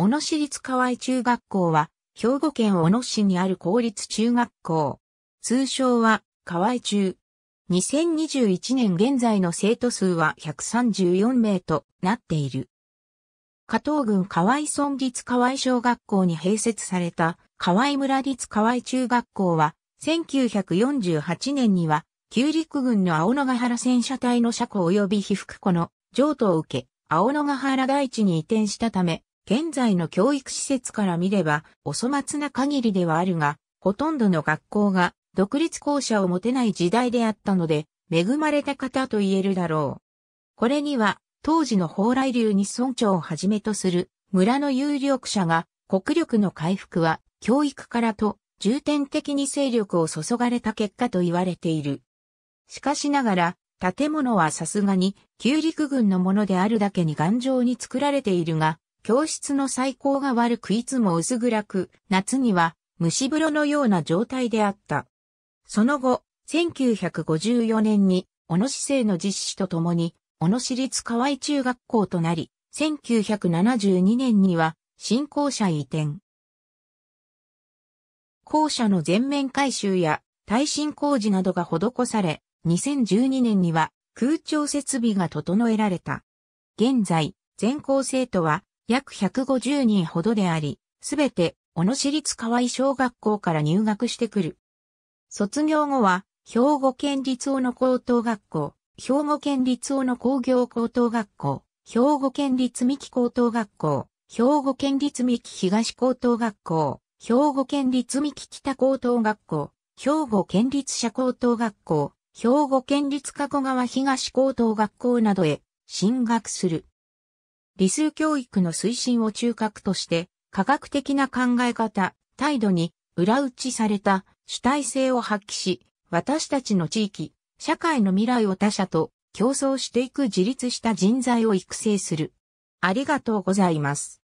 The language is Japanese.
小野市立河合中学校は、兵庫県小野市にある公立中学校。通称は、河合中。2021年現在の生徒数は134名となっている。加藤郡河合村立河合小学校に併設された河合村立河合中学校は、1948年には、旧陸軍の青野ヶ原戦車隊の車庫及び被服庫の譲渡を受け、青野ヶ原大地に移転したため、現在の教育施設から見れば、お粗末な限りではあるが、ほとんどの学校が独立校舎を持てない時代であったので、恵まれた方と言えるだろう。これには、当時の蓬莱流に村長をはじめとする村の有力者が、国力の回復は教育からと重点的に勢力を注がれた結果と言われている。しかしながら、建物はさすがに、旧陸軍のものであるだけに頑丈に作られているが、教室の最高が悪くいつも薄暗く、夏には蒸し風呂のような状態であった。その後、1954年に、小野市政の実施とともに、小野市立河合中学校となり、1972年には、新校舎移転。校舎の全面改修や耐震工事などが施され、2012年には空調設備が整えられた。現在、全校生徒は約150人ほどであり、すべて、小野市立河合小学校から入学してくる。卒業後は、兵庫県立小野高等学校、兵庫県立小野工業高等学校、兵庫県立三木高等学校、兵庫県立三木東高等学校、兵庫県立三木北高等学校、兵庫県立社高等学校、兵庫県立加古川東高等学校などへ進学する。理数教育の推進を中核として、科学的な考え方、態度に裏打ちされた主体性を発揮し、私たちの地域、社会の未来を他者と競争していく自立した人材を育成する。ありがとうございます。